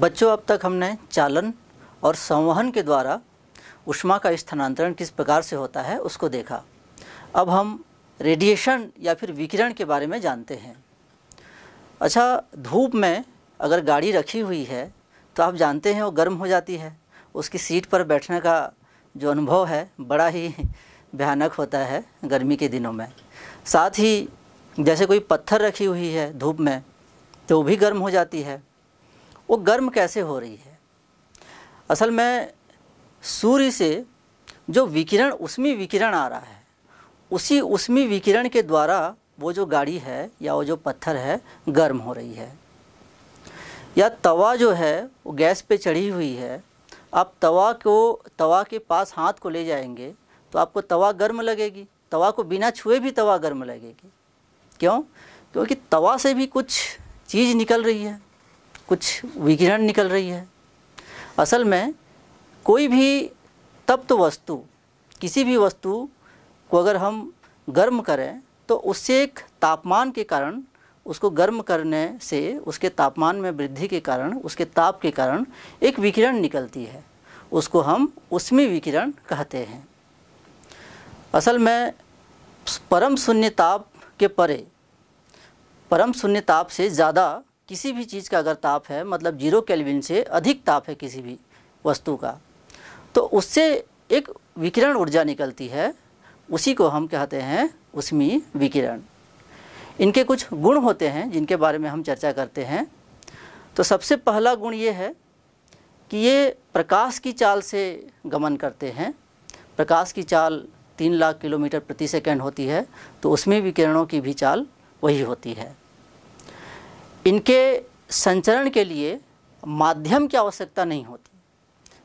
बच्चों अब तक हमने चालन और संवहन के द्वारा उष्मा का स्थानांतरण किस प्रकार से होता है उसको देखा अब हम रेडिएशन या फिर विकिरण के बारे में जानते हैं अच्छा धूप में अगर गाड़ी रखी हुई है तो आप जानते हैं वो गर्म हो जाती है उसकी सीट पर बैठने का जो अनुभव है बड़ा ही भयानक होता है गर्मी के दिनों में साथ ही जैसे कोई पत्थर रखी हुई है धूप में तो वो भी गर्म हो जाती है वो गर्म कैसे हो रही है असल में सूर्य से जो विकिरण उसमें विकिरण आ रहा है उसी उसमें विकिरण के द्वारा वो जो गाड़ी है या वो जो पत्थर है गर्म हो रही है या तवा जो है वो गैस पे चढ़ी हुई है आप तवा को तवा के पास हाथ को ले जाएंगे तो आपको तवा गर्म लगेगी तवा को बिना छुए भी तवा गर्म लगेगी क्यों क्योंकि तवा से भी कुछ चीज़ निकल रही है कुछ विकिरण निकल रही है असल में कोई भी तप्त तो वस्तु किसी भी वस्तु को अगर हम गर्म करें तो उससे एक तापमान के कारण उसको गर्म करने से उसके तापमान में वृद्धि के कारण उसके ताप के कारण एक विकिरण निकलती है उसको हम उसमें विकिरण कहते हैं असल में परम शून्य ताप के परे परम शून्य ताप से ज़्यादा किसी भी चीज़ का अगर ताप है मतलब जीरो केल्विन से अधिक ताप है किसी भी वस्तु का तो उससे एक विकिरण ऊर्जा निकलती है उसी को हम कहते हैं उसमी विकिरण इनके कुछ गुण होते हैं जिनके बारे में हम चर्चा करते हैं तो सबसे पहला गुण ये है कि ये प्रकाश की चाल से गमन करते हैं प्रकाश की चाल तीन लाख किलोमीटर प्रति सेकेंड होती है तो उसमें विकिरणों की भी चाल वही होती है इनके संचरण के लिए माध्यम की आवश्यकता नहीं होती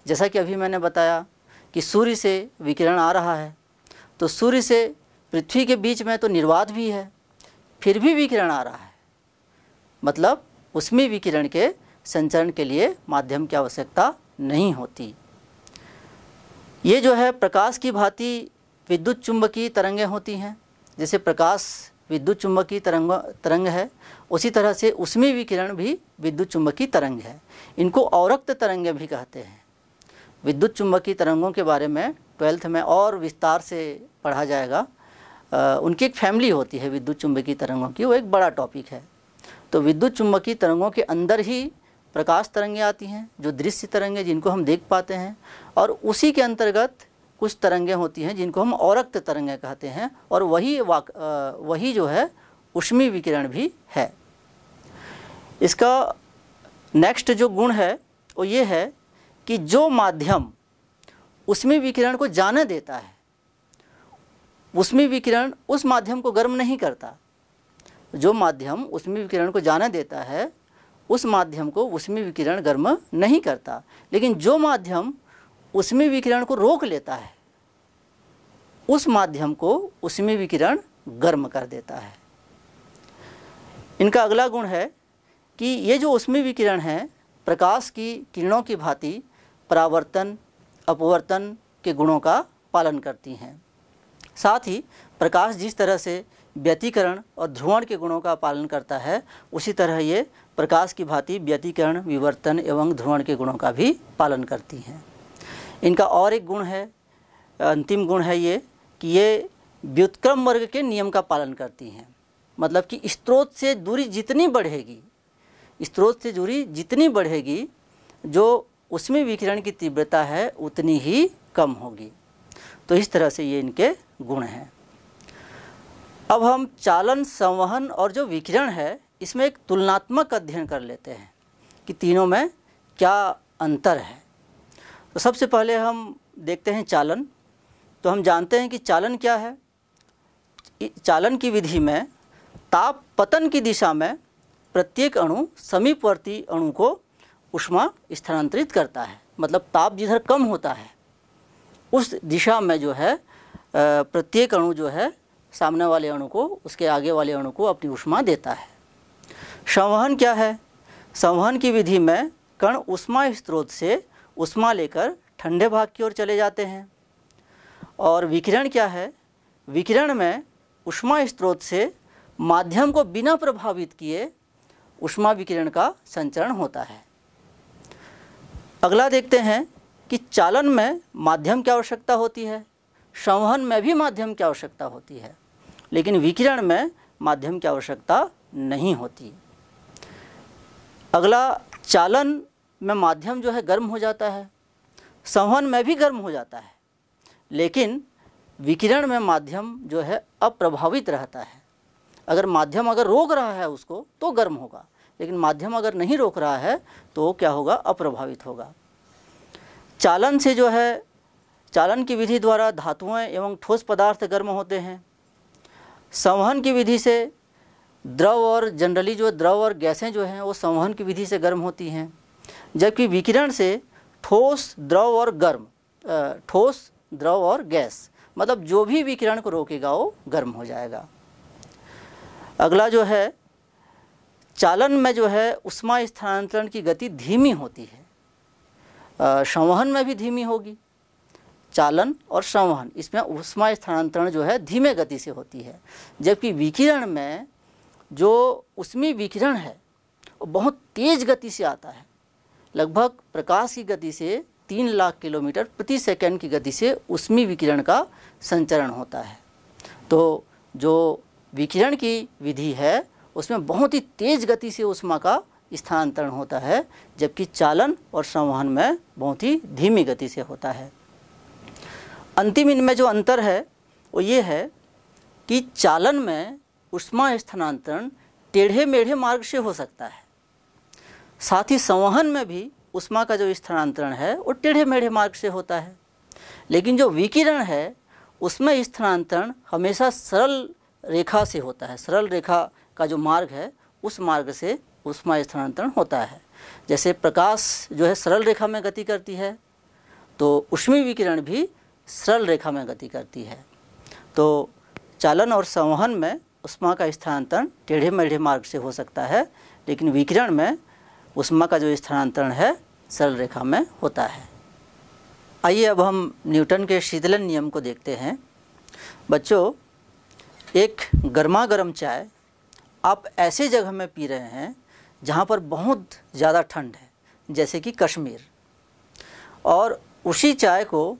जैसा कि अभी मैंने बताया कि सूर्य से विकिरण आ रहा है तो सूर्य से पृथ्वी के बीच में तो निर्वाध भी है फिर भी विकिरण आ रहा है मतलब उसमें विकिरण के संचरण के लिए माध्यम की आवश्यकता नहीं होती ये जो है प्रकाश की भांति विद्युत चुंबकीय तरंगें होती हैं जैसे प्रकाश विद्युत चुंबकीय तरंग तरंग है उसी तरह से उसमें विकिरण भी विद्युत चुंबकीय तरंग है इनको औरक्त तरंग भी कहते हैं विद्युत चुंबकीय तरंगों के बारे में ट्वेल्थ में और विस्तार से पढ़ा जाएगा आ, उनकी एक फैमिली होती है विद्युत चुंबकीय तरंगों की वो एक बड़ा टॉपिक है तो विद्युत चुंबकीय तरंगों के अंदर ही प्रकाश तरंगें आती हैं जो दृश्य तरंगें जिनको हम देख पाते हैं और उसी के अंतर्गत कुछ तरंगें होती हैं जिनको हम औरक्त तरंगें कहते हैं और वही वाक वही जो है उष्मी विकिरण भी है इसका नेक्स्ट जो गुण है वो ये है कि जो माध्यम उष्मी विकिरण को जाने देता है उष्मी विकिरण उस माध्यम को गर्म नहीं करता जो माध्यम उष्मी विकिरण को जाने देता है उस माध्यम को उष्मी विकिरण गर्म नहीं करता लेकिन जो माध्यम उसमें विकिरण को रोक लेता है उस माध्यम को उसमें विकिरण गर्म कर देता है इनका अगला गुण है कि ये जो उसमें विकिरण है प्रकाश की किरणों की भांति परावर्तन अपवर्तन के गुणों का पालन करती हैं साथ ही प्रकाश जिस तरह से व्यतीकरण और ध्रुवण के गुणों का पालन करता है उसी तरह ये प्रकाश की भांति व्यतीकरण विवर्तन एवं ध्रुवण के गुणों का भी पालन करती हैं इनका और एक गुण है अंतिम गुण है ये कि ये व्युत्क्रम वर्ग के नियम का पालन करती हैं मतलब कि स्त्रोत से दूरी जितनी बढ़ेगी स्त्रोत से दूरी जितनी बढ़ेगी जो उसमें विकिरण की तीव्रता है उतनी ही कम होगी तो इस तरह से ये इनके गुण हैं अब हम चालन संवहन और जो विकिरण है इसमें एक तुलनात्मक अध्ययन कर लेते हैं कि तीनों में क्या अंतर है तो सबसे पहले हम देखते हैं चालन तो हम जानते हैं कि चालन क्या है चालन की विधि में ताप पतन की दिशा में प्रत्येक अणु समीपवर्ती अणु को उष्मा स्थानांतरित करता है मतलब ताप जिधर कम होता है उस दिशा में जो है प्रत्येक अणु जो है सामने वाले अणु को उसके आगे वाले अणु को अपनी उष्मा देता है संवहन क्या है संवहन की विधि में कण उष्मा स्त्रोत से उष्मा लेकर ठंडे भाग की ओर चले जाते हैं और विकिरण क्या है विकिरण में उष्मा स्त्रोत से माध्यम को बिना प्रभावित किए उष्मा विकिरण का संचरण होता है अगला देखते हैं कि चालन में माध्यम की आवश्यकता होती है संवहन में भी माध्यम की आवश्यकता होती है लेकिन विकिरण में माध्यम की आवश्यकता नहीं होती अगला चालन में माध्यम जो है गर्म हो जाता है संवहन में भी गर्म हो जाता है लेकिन विकिरण में माध्यम जो है अप्रभावित रहता है अगर माध्यम अगर रोक रहा है उसको तो गर्म होगा लेकिन माध्यम अगर नहीं रोक रहा है तो क्या होगा अप्रभावित होगा चालन से जो है चालन की विधि द्वारा धातुएं एवं ठोस पदार्थ गर्म होते हैं संवहन की विधि से द्रव और जनरली जो द्रव और गैसें जो हैं वो संवहन की विधि से गर्म होती हैं जबकि विकिरण से ठोस द्रव और गर्म ठोस द्रव और गैस मतलब जो भी विकिरण को रोकेगा वो गर्म हो जाएगा अगला जो है चालन में जो है उष्मा स्थानांतरण की गति धीमी होती है संवहन में भी धीमी होगी चालन और संवहन इसमें उष्मा स्थानांतरण जो है धीमे गति से होती है जबकि विकिरण में जो उष्मी विकिरण है वो बहुत तेज़ गति से आता है लगभग प्रकाश की गति से तीन लाख किलोमीटर प्रति सेकंड की गति से उष्मी विकिरण का संचरण होता है तो जो विकिरण की विधि है उसमें बहुत ही तेज गति से उष्मा का स्थानांतरण होता है जबकि चालन और संवहन में बहुत ही धीमी गति से होता है अंतिम इनमें जो अंतर है वो ये है कि चालन में उष्मा स्थानांतरण टेढ़े मेढ़े मार्ग से हो सकता है साथ ही संवहन में भी उष्मा का जो स्थानांतरण है वो टेढ़े मेढ़े मार्ग से होता है लेकिन जो विकिरण है उसमें स्थानांतरण हमेशा सरल रेखा से होता है सरल रेखा का जो मार्ग है उस मार्ग से उष्मा स्थानांतरण होता है जैसे प्रकाश जो है सरल रेखा में गति करती है तो उष्मी विकिरण भी सरल रेखा में गति करती है तो चालन और संवहन में उष्मा का स्थानांतरण टेढ़े मेढ़े मार्ग से हो सकता है लेकिन विकिरण में उष्मा का जो स्थानांतरण है सरल रेखा में होता है आइए अब हम न्यूटन के शीतलन नियम को देखते हैं बच्चों एक गर्मा गर्म चाय आप ऐसे जगह में पी रहे हैं जहाँ पर बहुत ज़्यादा ठंड है जैसे कि कश्मीर और उसी चाय को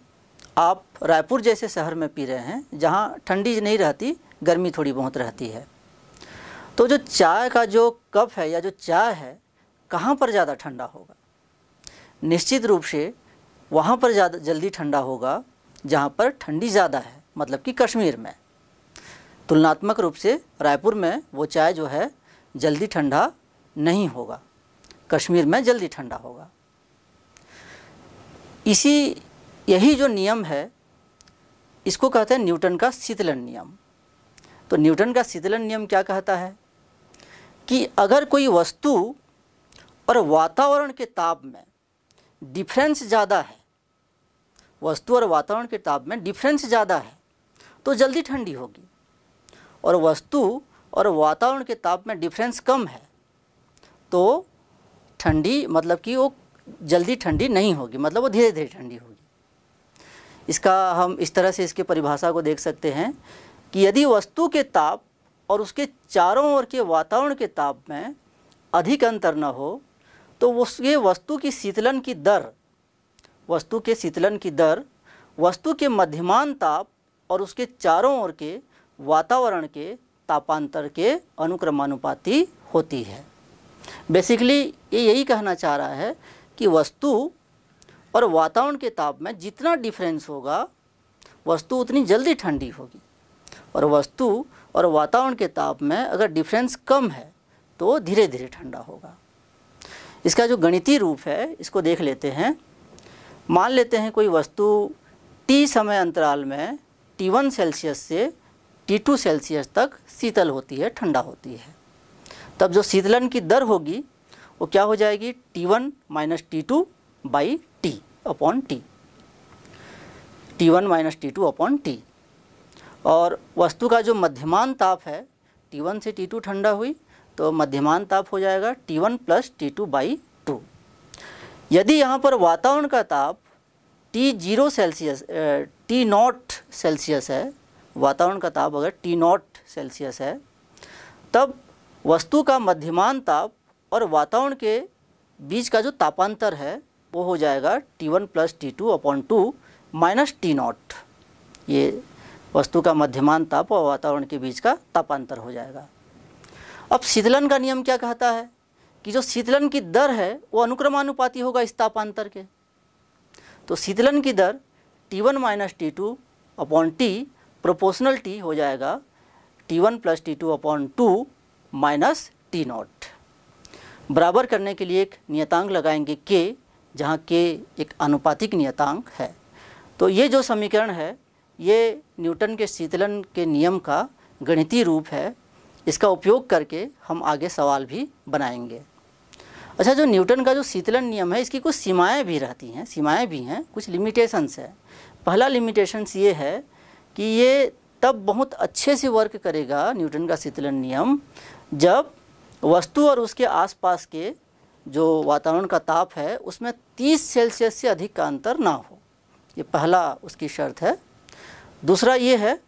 आप रायपुर जैसे शहर में पी रहे हैं जहाँ ठंडी नहीं रहती गर्मी थोड़ी बहुत रहती है तो जो चाय का जो कप है या जो चाय है कहाँ पर ज़्यादा ठंडा होगा निश्चित रूप से वहाँ पर ज़्यादा जल्दी ठंडा होगा जहाँ पर ठंडी ज़्यादा है मतलब कि कश्मीर में तुलनात्मक रूप से रायपुर में वो चाय जो है जल्दी ठंडा नहीं होगा कश्मीर में जल्दी ठंडा होगा इसी यही जो नियम है इसको कहते हैं न्यूटन का शीतलन नियम तो न्यूटन का शीतलन नियम क्या कहता है कि अगर कोई वस्तु और वातावरण के ताप में डिफरेंस ज़्यादा है वस्तु और वातावरण के ताप में डिफरेंस ज़्यादा है तो जल्दी ठंडी होगी और वस्तु और वातावरण के ताप में डिफरेंस कम है तो ठंडी मतलब कि वो जल्दी ठंडी नहीं होगी मतलब वो धीरे धीरे ठंडी होगी इसका हम इस तरह से इसके परिभाषा को देख सकते हैं कि यदि वस्तु के ताप और उसके चारों ओर के वातावरण के ताप में अधिक अंतर न हो तो उस ये वस्तु की शीतलन की दर वस्तु के शीतलन की दर वस्तु के मध्यमान ताप और उसके चारों ओर के वातावरण के तापांतर के अनुक्रमानुपाती होती है बेसिकली ये यही कहना चाह रहा है कि वस्तु और वातावरण के ताप में जितना डिफरेंस होगा वस्तु उतनी जल्दी ठंडी होगी और वस्तु और वातावरण के ताप में अगर डिफरेंस कम है तो धीरे धीरे ठंडा होगा इसका जो गणितीय रूप है इसको देख लेते हैं मान लेते हैं कोई वस्तु टी समय अंतराल में टी वन सेल्सियस से टी टू सेल्सियस तक शीतल होती है ठंडा होती है तब जो शीतलन की दर होगी वो क्या हो जाएगी T one minus T two by T upon T T one minus T two upon T और वस्तु का जो मध्यमान ताप है टी वन से टी टू ठंडा हुई तो मध्यमान ताप हो जाएगा T one plus T two by two यदि यहाँ पर वातावरण का ताप T zero Celsius T naught Celsius है वातावरण का ताप अगर टी नॉट सेल्सियस है तब वस्तु का मध्यमान ताप और वातावरण के बीच का जो तापांतर है वो हो जाएगा T one plus T two upon two minus T naught ये वस्तु का मध्यमान ताप और वातावरण के बीच का तापांतर हो जाएगा अब शीतलन का नियम क्या कहता है कि जो शीतलन की दर है वो अनुक्रमानुपाती होगा इस तापांतर के तो शीतलन की दर T1 one minus T two upon T proportional T हो जाएगा T1 one plus T two upon two minus T naught बराबर करने के लिए एक नियतांक लगाएंगे K जहाँ K एक अनुपातिक नियतांक है तो ये जो समीकरण है ये न्यूटन के शीतलन के नियम का गणितीय रूप है इसका उपयोग करके हम आगे सवाल भी बनाएंगे अच्छा जो न्यूटन का जो शीतलन नियम है इसकी कुछ सीमाएं भी रहती हैं सीमाएं भी हैं कुछ लिमिटेशंस है पहला लिमिटेशंस ये है कि ये तब बहुत अच्छे से वर्क करेगा न्यूटन का शीतलन नियम जब वस्तु और उसके आसपास के जो वातावरण का ताप है उसमें 30 सेल्सियस से अधिक का अंतर ना हो ये पहला उसकी शर्त है दूसरा ये है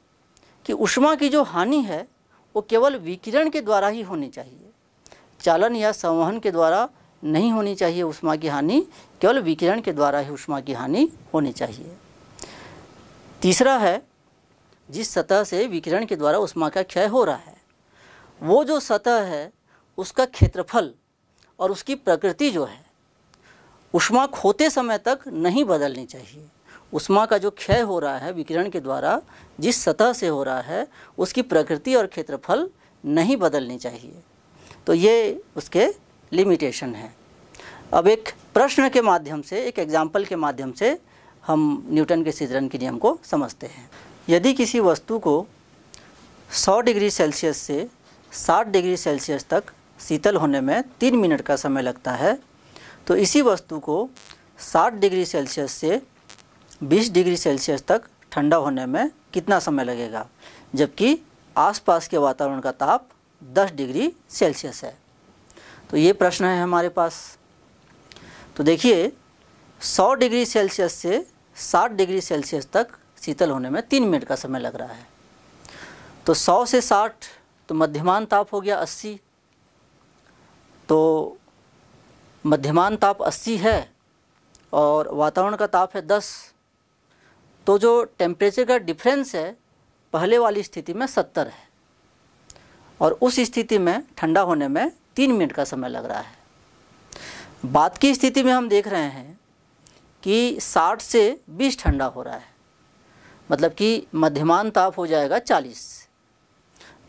कि उष्मा की जो हानि है वो केवल विकिरण के द्वारा ही होनी चाहिए चालन या संवहन के द्वारा नहीं होनी चाहिए उष्मा की हानि केवल विकिरण के द्वारा ही उष्मा की हानि होनी चाहिए तीसरा है जिस सतह से विकिरण के द्वारा उष्मा का क्षय हो रहा है वो जो सतह है उसका क्षेत्रफल और उसकी प्रकृति जो है उष्मा खोते समय तक नहीं बदलनी चाहिए उष्मा का जो क्षय हो रहा है विकिरण के द्वारा जिस सतह से हो रहा है उसकी प्रकृति और क्षेत्रफल नहीं बदलनी चाहिए तो ये उसके लिमिटेशन है अब एक प्रश्न के माध्यम से एक एग्जाम्पल के माध्यम से हम न्यूटन के सिद्रन के नियम को समझते हैं यदि किसी वस्तु को 100 डिग्री सेल्सियस से 60 डिग्री सेल्सियस तक शीतल होने में तीन मिनट का समय लगता है तो इसी वस्तु को 60 डिग्री सेल्सियस से 20 डिग्री सेल्सियस तक ठंडा होने में कितना समय लगेगा जबकि आसपास के वातावरण का ताप 10 डिग्री सेल्सियस है तो ये प्रश्न है हमारे पास तो देखिए 100 डिग्री सेल्सियस से 60 डिग्री सेल्सियस तक शीतल होने में तीन मिनट का समय लग रहा है तो 100 से 60 तो मध्यमान ताप हो गया 80 तो मध्यमान ताप 80 है और वातावरण का ताप है तो जो टेम्परेचर का डिफरेंस है पहले वाली स्थिति में सत्तर है और उस स्थिति में ठंडा होने में तीन मिनट का समय लग रहा है बाद की स्थिति में हम देख रहे हैं कि 60 से 20 ठंडा हो रहा है मतलब कि मध्यमान ताप हो जाएगा 40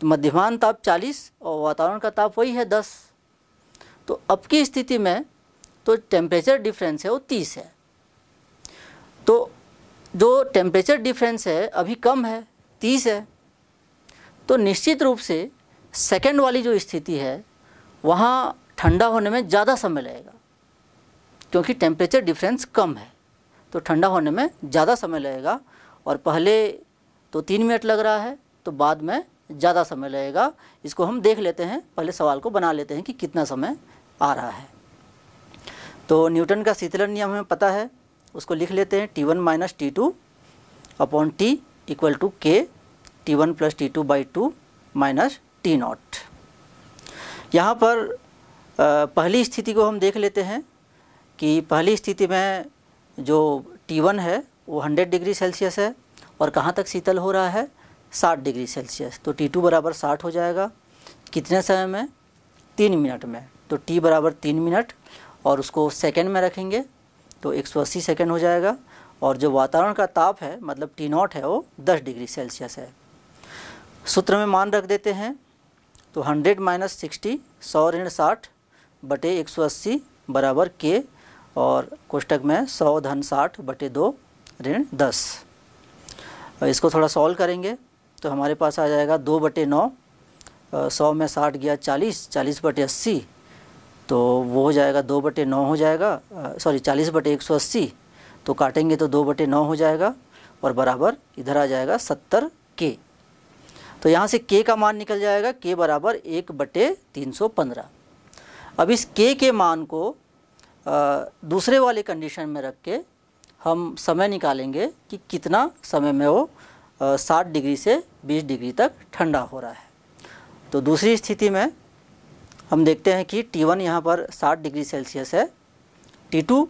तो मध्यमान ताप 40 और वातावरण का ताप वही है 10 तो अब की स्थिति में तो टेम्परेचर डिफरेंस है वो 30 है तो जो टेम्परेचर डिफरेंस है अभी कम है तीस है तो निश्चित रूप से सेकेंड वाली जो स्थिति है वहाँ ठंडा होने में ज़्यादा समय लगेगा क्योंकि टेम्परेचर डिफरेंस कम है तो ठंडा होने में ज़्यादा समय लगेगा और पहले तो तीन मिनट लग रहा है तो बाद में ज़्यादा समय लगेगा इसको हम देख लेते हैं पहले सवाल को बना लेते हैं कि कितना समय आ रहा है तो न्यूटन का शीतलन नियम हमें पता है उसको लिख लेते हैं T one minus T two upon T equal to K T one plus T two by two minus T naught यहाँ पर पहली स्थिति को हम देख लेते हैं कि पहली स्थिति में जो टी वन है वो हंड्रेड डिग्री सेल्सियस है और कहाँ तक शीतल हो रहा है साठ डिग्री सेल्सियस तो टी टू बराबर साठ हो जाएगा कितने समय में तीन मिनट में तो टी बराबर तीन मिनट और उसको सेकेंड में रखेंगे तो 180 सेकेंड हो जाएगा और जो वातावरण का ताप है मतलब टी नॉट है वो 10 डिग्री सेल्सियस है सूत्र में मान रख देते हैं तो 100 माइनस सिक्सटी सौ ऋण साठ बटे एक सौ अस्सी बराबर के और कोष्टक में सौ धन साठ बटे दो ऋण दस इसको थोड़ा सॉल्व करेंगे तो हमारे पास आ जाएगा दो बटे नौ सौ में साठ गया चालीस चालीस बटे अस्सी तो वो हो जाएगा दो बटे नौ हो जाएगा सॉरी चालीस बटे एक सौ अस्सी तो काटेंगे तो दो बटे नौ हो जाएगा और बराबर इधर आ जाएगा सत्तर के तो यहाँ से के का मान निकल जाएगा के बराबर एक बटे तीन सौ पंद्रह अब इस के के मान को आ, दूसरे वाले कंडीशन में रख के हम समय निकालेंगे कि कितना समय में वो साठ डिग्री से बीस डिग्री तक ठंडा हो रहा है तो दूसरी स्थिति में हम देखते हैं कि T1 वन यहाँ पर 60 डिग्री सेल्सियस है T2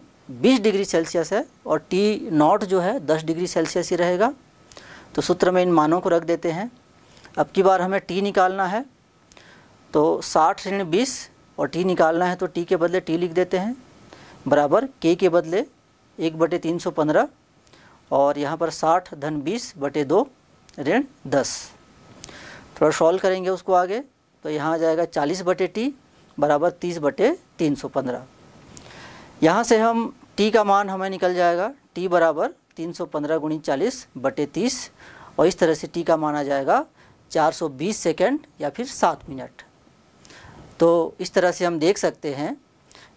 20 डिग्री सेल्सियस है और T नॉट जो है 10 डिग्री सेल्सियस ही रहेगा तो सूत्र में इन मानों को रख देते हैं अब की बार हमें T निकालना है तो 60 ऋण बीस और T निकालना है तो T के बदले T लिख देते हैं बराबर K के बदले एक बटे तीन सौ पंद्रह और यहाँ पर साठ धन बीस बटे दो ऋण दस थोड़ा सॉल्व करेंगे उसको आगे तो यहाँ आ जाएगा चालीस बटे टी बराबर तीस बटे तीन सौ पंद्रह यहाँ से हम टी का मान हमें निकल जाएगा टी बराबर तीन सौ पंद्रह गुणी चालीस बटे तीस और इस तरह से टी का मान आ जाएगा चार सौ बीस सेकेंड या फिर सात मिनट तो इस तरह से हम देख सकते हैं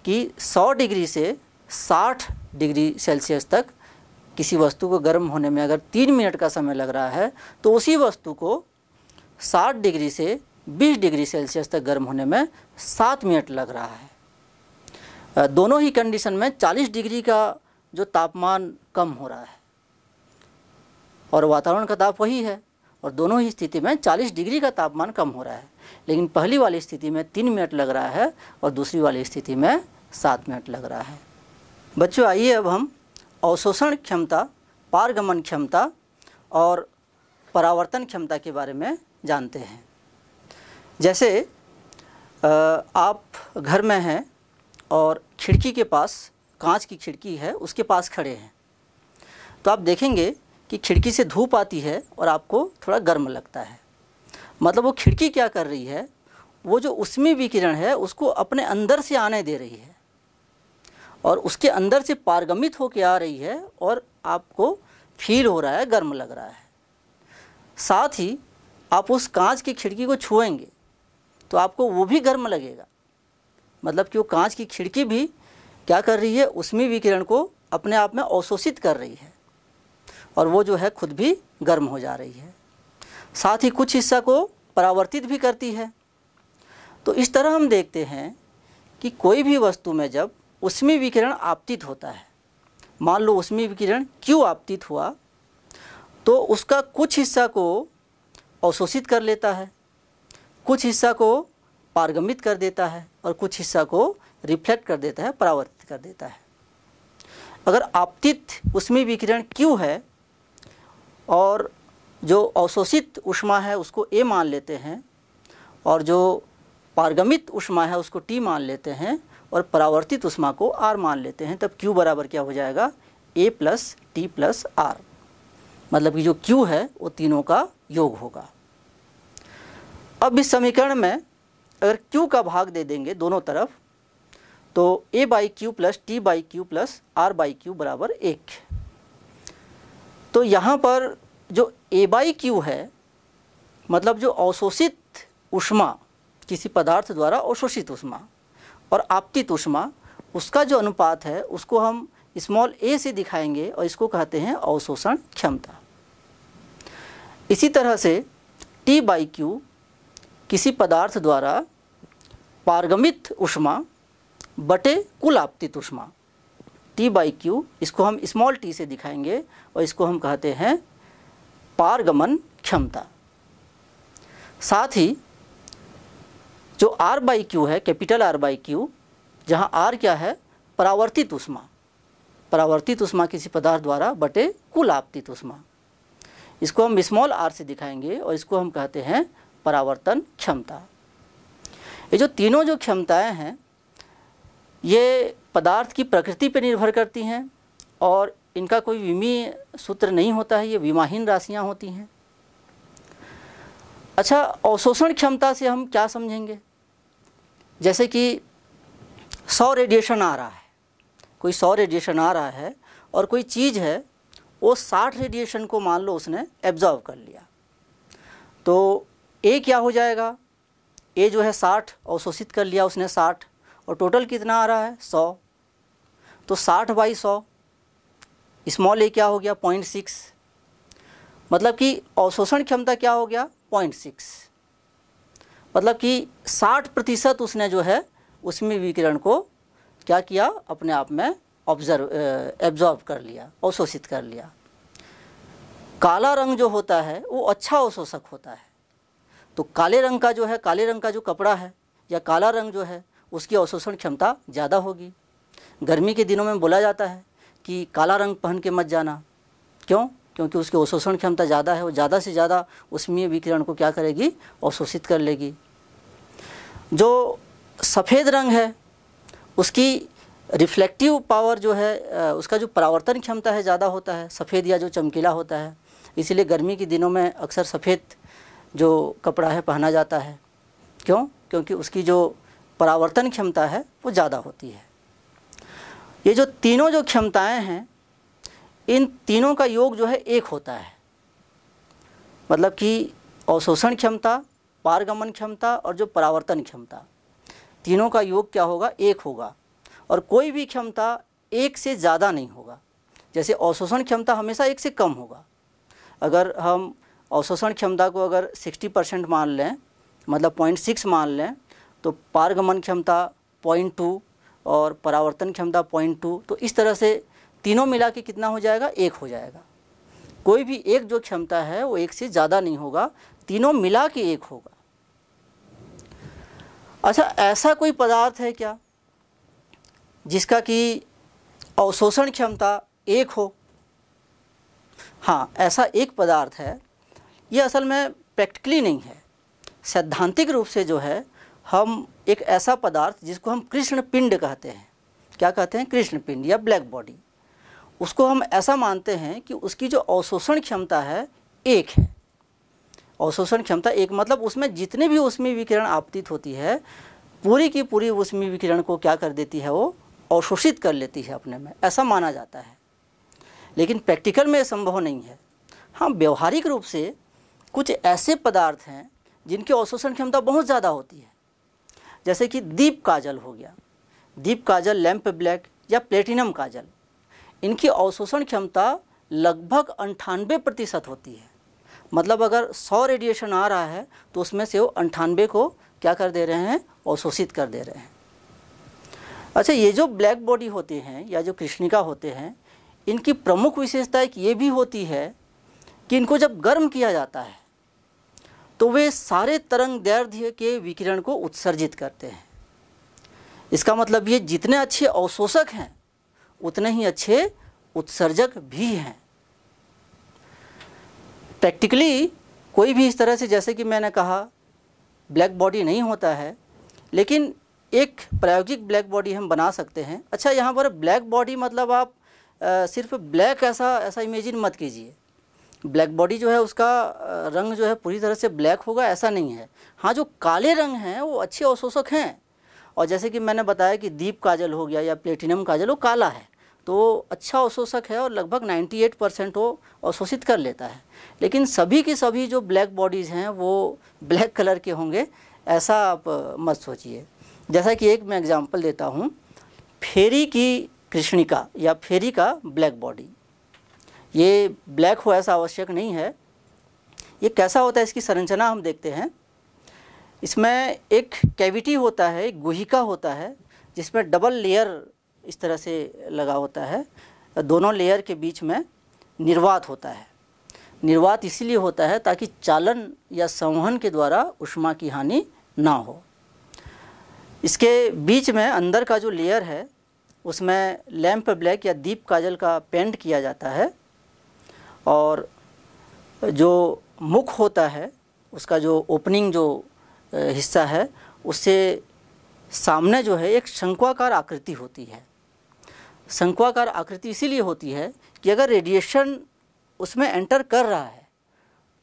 कि सौ डिग्री से साठ डिग्री सेल्सियस तक किसी वस्तु को गर्म होने में अगर तीन मिनट का समय लग रहा है तो उसी वस्तु को 60 डिग्री से 20 डिग्री सेल्सियस तक गर्म होने में सात मिनट लग रहा है दोनों ही कंडीशन में 40 डिग्री का जो तापमान कम हो रहा है और वातावरण का ताप वही है और दोनों ही स्थिति में 40 डिग्री का तापमान कम हो रहा है लेकिन पहली वाली स्थिति में तीन मिनट लग रहा है और दूसरी वाली स्थिति में सात मिनट लग रहा है बच्चों आइए अब हम अवशोषण क्षमता पारगमन क्षमता और परावर्तन क्षमता के बारे में जानते हैं जैसे आप घर में हैं और खिड़की के पास कांच की खिड़की है उसके पास खड़े हैं तो आप देखेंगे कि खिड़की से धूप आती है और आपको थोड़ा गर्म लगता है मतलब वो खिड़की क्या कर रही है वो जो उसमें विकिरण है उसको अपने अंदर से आने दे रही है और उसके अंदर से पारगमित होकर आ रही है और आपको फील हो रहा है गर्म लग रहा है साथ ही आप उस कांच की खिड़की को छुएंगे तो आपको वो भी गर्म लगेगा मतलब कि वो कांच की खिड़की भी क्या कर रही है उसमें भी किरण को अपने आप में अवशोषित कर रही है और वो जो है खुद भी गर्म हो जा रही है साथ ही कुछ हिस्सा को परावर्तित भी करती है तो इस तरह हम देखते हैं कि कोई भी वस्तु में जब उसमें विकिरण आपतित होता है मान लो उसमें विकिरण क्यों आपतित हुआ तो उसका कुछ हिस्सा को अवशोषित कर लेता है कुछ हिस्सा को पारगमित कर देता है और कुछ हिस्सा को रिफ्लेक्ट कर देता है परावर्तित कर देता है अगर आपतित उसमें विकिरण क्यों है और जो अवशोषित उष्मा है उसको ए मान लेते हैं और जो पारगमित उष्मा है उसको टी मान लेते हैं और परावर्तित उष्मा को आर मान लेते हैं तब क्यू बराबर क्या हो जाएगा A plus T plus R मतलब कि जो क्यू है वो तीनों का योग होगा अब इस समीकरण में अगर q का भाग दे देंगे दोनों तरफ तो a by Q plus T by Q plus R by Q बराबर एक तो यहाँ पर जो a बाई क्यू है मतलब जो अवशोषित उष्मा किसी पदार्थ द्वारा अवशोषित उष्मा और आपतित उष्मा उसका जो अनुपात है उसको हम स्मॉल ए से दिखाएंगे और इसको कहते हैं अवशोषण क्षमता इसी तरह से टी बाई क्यू किसी पदार्थ द्वारा पारगमित उष्मा बटे कुल आपतित उष्मा टी बाई क्यू इसको हम स्मॉल टी से दिखाएंगे और इसको हम कहते हैं पारगमन क्षमता साथ ही जो आर बाई क्यू है कैपिटल आर बाई क्यू जहाँ आर क्या है परावर्तित उष्मा परावर्तित उष्मा किसी पदार्थ द्वारा बटे कुल आपतित उष्मा इसको हम स्मॉल आर से दिखाएंगे और इसको हम कहते हैं परावर्तन क्षमता ये जो तीनों जो क्षमताएं हैं ये पदार्थ की प्रकृति पर निर्भर करती हैं और इनका कोई विमी सूत्र नहीं होता है ये विमाहीन राशियाँ होती हैं अच्छा अवशोषण क्षमता से हम क्या समझेंगे जैसे कि सौ रेडिएशन आ रहा है कोई सौ रेडिएशन आ रहा है और कोई चीज़ है वो साठ रेडिएशन को मान लो उसने एब्जॉर्व कर लिया तो ए क्या हो जाएगा ए जो है साठ अवशोषित कर लिया उसने साठ और टोटल कितना आ रहा है सौ तो साठ बाई सौ स्मॉल ए क्या हो गया पॉइंट सिक्स मतलब कि अवशोषण क्षमता क्या हो गया पॉइंट सिक्स मतलब कि साठ प्रतिशत उसने जो है उसमें विकिरण को क्या किया अपने आप में ऑब्जर्व एब्जॉर्ब कर लिया अवशोषित कर लिया काला रंग जो होता है वो अच्छा अवशोषक होता है तो काले रंग का जो है काले रंग का जो कपड़ा है या काला रंग जो है उसकी अवशोषण क्षमता ज़्यादा होगी गर्मी के दिनों में बोला जाता है कि काला रंग पहन के मत जाना क्यों क्योंकि उसकी अवशोषण क्षमता ज़्यादा है वो ज़्यादा से ज़्यादा उसमीय विकिरण को क्या करेगी अवशोषित कर लेगी जो सफ़ेद रंग है उसकी रिफ्लेक्टिव पावर जो है उसका जो परावर्तन क्षमता है ज़्यादा होता है सफ़ेद या जो चमकीला होता है इसीलिए गर्मी के दिनों में अक्सर सफ़ेद जो कपड़ा है पहना जाता है क्यों क्योंकि उसकी जो परावर्तन क्षमता है वो ज़्यादा होती है ये जो तीनों जो क्षमताएं हैं इन तीनों का योग जो है एक होता है मतलब कि अवशोषण क्षमता पारगमन क्षमता और जो परावर्तन क्षमता तीनों का योग क्या होगा एक होगा और कोई भी क्षमता एक से ज़्यादा नहीं होगा जैसे अवशोषण क्षमता हमेशा एक से कम होगा अगर हम अवशोषण क्षमता को अगर 60 परसेंट मान लें मतलब पॉइंट सिक्स मान लें तो पारगमन क्षमता पॉइंट टू और परावर्तन क्षमता पॉइंट टू तो इस तरह से तीनों मिला के कितना हो जाएगा एक हो जाएगा कोई भी एक जो क्षमता है वो एक से ज़्यादा नहीं होगा तीनों मिला के एक होगा अच्छा ऐसा कोई पदार्थ है क्या जिसका कि अवशोषण क्षमता एक हो हाँ ऐसा एक पदार्थ है ये असल में प्रैक्टिकली नहीं है सैद्धांतिक रूप से जो है हम एक ऐसा पदार्थ जिसको हम कृष्ण पिंड कहते हैं क्या कहते हैं कृष्ण पिंड या ब्लैक बॉडी उसको हम ऐसा मानते हैं कि उसकी जो अवशोषण क्षमता है एक है अवशोषण क्षमता एक मतलब उसमें जितने भी उसमें विकिरण आपतित होती है पूरी की पूरी उसमें विकिरण को क्या कर देती है वो अवशोषित कर लेती है अपने में ऐसा माना जाता है लेकिन प्रैक्टिकल में संभव नहीं है हाँ व्यवहारिक रूप से कुछ ऐसे पदार्थ हैं जिनकी अवशोषण क्षमता बहुत ज़्यादा होती है जैसे कि दीप काजल हो गया दीप काजल लैम्प ब्लैक या प्लेटिनम काजल इनकी अवशोषण क्षमता लगभग अंठानवे प्रतिशत होती है मतलब अगर 100 रेडिएशन आ रहा है तो उसमें से वो अंठानवे को क्या कर दे रहे हैं अवशोषित कर दे रहे हैं अच्छा ये जो ब्लैक बॉडी होते हैं या जो कृष्णिका होते हैं इनकी प्रमुख विशेषता एक ये भी होती है कि इनको जब गर्म किया जाता है तो वे सारे तरंग दैर्ध्य के विकिरण को उत्सर्जित करते हैं इसका मतलब ये जितने अच्छे अवशोषक हैं उतने ही अच्छे उत्सर्जक भी हैं प्रैक्टिकली कोई भी इस तरह से जैसे कि मैंने कहा ब्लैक बॉडी नहीं होता है लेकिन एक प्रायोगिक ब्लैक बॉडी हम बना सकते हैं अच्छा यहाँ पर ब्लैक बॉडी मतलब आप आ, सिर्फ ब्लैक ऐसा ऐसा इमेजिन मत कीजिए ब्लैक बॉडी जो है उसका रंग जो है पूरी तरह से ब्लैक होगा ऐसा नहीं है हाँ जो काले रंग हैं वो अच्छे अवशोषक हैं और जैसे कि मैंने बताया कि दीप काजल हो गया या प्लेटिनम काजल वो काला है तो अच्छा अवशोषक है और लगभग 98 परसेंट वो अवशोषित कर लेता है लेकिन सभी के सभी जो ब्लैक बॉडीज़ हैं वो ब्लैक कलर के होंगे ऐसा आप मत सोचिए जैसा कि एक मैं एग्ज़ाम्पल देता हूँ फेरी की कृष्णिका या फेरी का ब्लैक बॉडी ये ब्लैक हो ऐसा आवश्यक नहीं है ये कैसा होता है इसकी संरचना हम देखते हैं इसमें एक कैविटी होता है एक गुहिका होता है जिसमें डबल लेयर इस तरह से लगा होता है दोनों लेयर के बीच में निर्वात होता है निर्वात इसीलिए होता है ताकि चालन या संवहन के द्वारा उष्मा की हानि ना हो इसके बीच में अंदर का जो लेयर है उसमें लैम्प ब्लैक या दीप काजल का पेंट किया जाता है और जो मुख होता है उसका जो ओपनिंग जो हिस्सा है उससे सामने जो है एक शंक्वाकार आकृति होती है शंक्वाकार आकृति इसीलिए होती है कि अगर रेडिएशन उसमें एंटर कर रहा है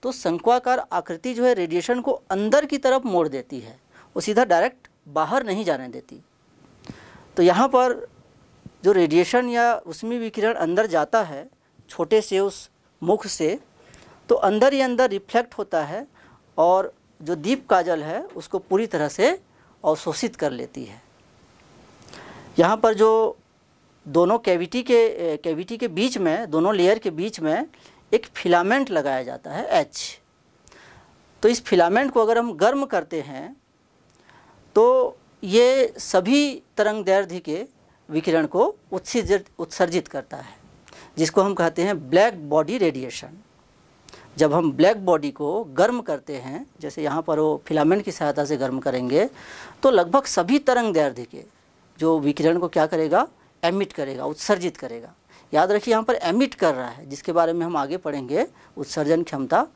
तो शंक्वाकार आकृति जो है रेडिएशन को अंदर की तरफ मोड़ देती है वो सीधा डायरेक्ट बाहर नहीं जाने देती तो यहाँ पर जो रेडिएशन या उसमें विकिरण अंदर जाता है छोटे से उस मुख से तो अंदर ही अंदर रिफ्लेक्ट होता है और जो दीप काजल है उसको पूरी तरह से अवशोषित कर लेती है यहाँ पर जो दोनों कैविटी के कैविटी के बीच में दोनों लेयर के बीच में एक फिलामेंट लगाया जाता है एच तो इस फिलामेंट को अगर हम गर्म करते हैं तो ये सभी तरंग दैर्ध्य के विकिरण को उत्सर्जित उत्सर्जित करता है जिसको हम कहते हैं ब्लैक बॉडी रेडिएशन जब हम ब्लैक बॉडी को गर्म करते हैं जैसे यहाँ पर वो फिलामेंट की सहायता से गर्म करेंगे तो लगभग सभी तरंग दैर्ध्य के जो विकिरण को क्या करेगा एमिट करेगा उत्सर्जित करेगा याद रखिए यहाँ पर एमिट कर रहा है जिसके बारे में हम आगे पढ़ेंगे उत्सर्जन क्षमता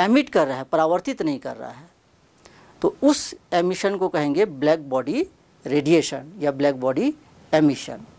एमिट कर रहा है परावर्तित नहीं कर रहा है तो उस एमिशन को कहेंगे ब्लैक बॉडी रेडिएशन या ब्लैक बॉडी एमिशन